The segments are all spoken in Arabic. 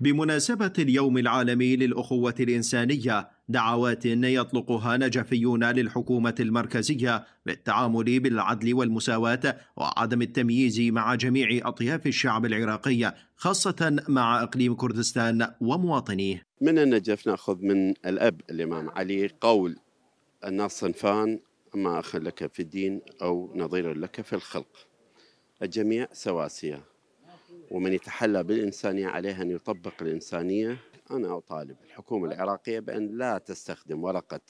بمناسبة اليوم العالمي للأخوة الإنسانية دعوات يطلقها نجفيون للحكومة المركزية بالتعامل بالعدل والمساواة وعدم التمييز مع جميع أطياف الشعب العراقي خاصة مع إقليم كردستان ومواطنيه من النجف نأخذ من الأب الإمام علي قول الناس صنفان أما أخ لك في الدين أو نظير لك في الخلق الجميع سواسية ومن يتحلى بالإنسانية عليه أن يطبق الإنسانية أنا أطالب الحكومة العراقية بأن لا تستخدم ورقة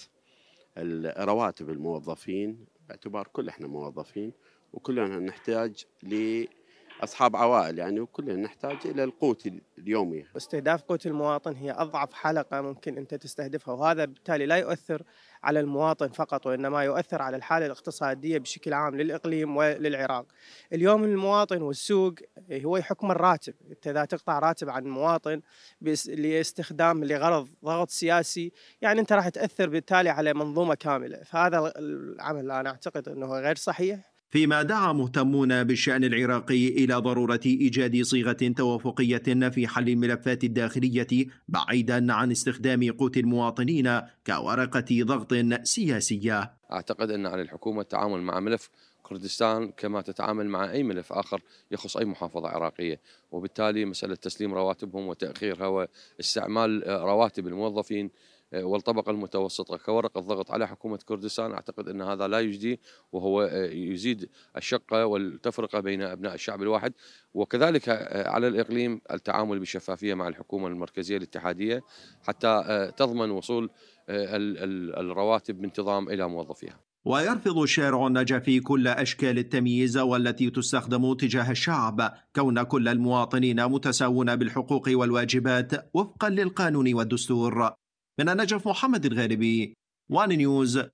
رواتب الموظفين باعتبار كل احنا موظفين وكلنا نحتاج لأصحاب عوائل يعني وكلنا نحتاج إلى القوت اليومية واستهداف قوت المواطن هي أضعف حلقة ممكن أنت تستهدفها وهذا بالتالي لا يؤثر على المواطن فقط وإنما يؤثر على الحالة الاقتصادية بشكل عام للإقليم وللعراق اليوم المواطن والسوق إيه، هو يحكم الراتب أنت إذا تقطع راتب عن المواطن لاستخدام لغرض ضغط سياسي يعني أنت راح تأثر بالتالي على منظومة كاملة فهذا العمل أنا أعتقد أنه غير صحيح فيما دعا مهتمون بالشأن العراقي إلى ضرورة إيجاد صيغة توافقية في حل الملفات الداخلية بعيدا عن استخدام قوت المواطنين كورقة ضغط سياسية أعتقد أن على الحكومة التعامل مع ملف كردستان كما تتعامل مع أي ملف آخر يخص أي محافظة عراقية وبالتالي مسألة تسليم رواتبهم وتأخيرها واستعمال آه، رواتب الموظفين والطبقة المتوسطة كورقة ضغط على حكومة كردستان أعتقد أن هذا لا يجدي وهو آه، يزيد الشقة والتفرقة بين أبناء الشعب الواحد وكذلك آه، على الإقليم التعامل بشفافية مع الحكومة المركزية الاتحادية حتى آه، تضمن وصول الرواتب بانتظام إلى موظفيها ويرفض شارع النجفي كل أشكال التمييز والتي تستخدم تجاه الشعب كون كل المواطنين متساوون بالحقوق والواجبات وفقا للقانون والدستور من النجف محمد الغالبي وان نيوز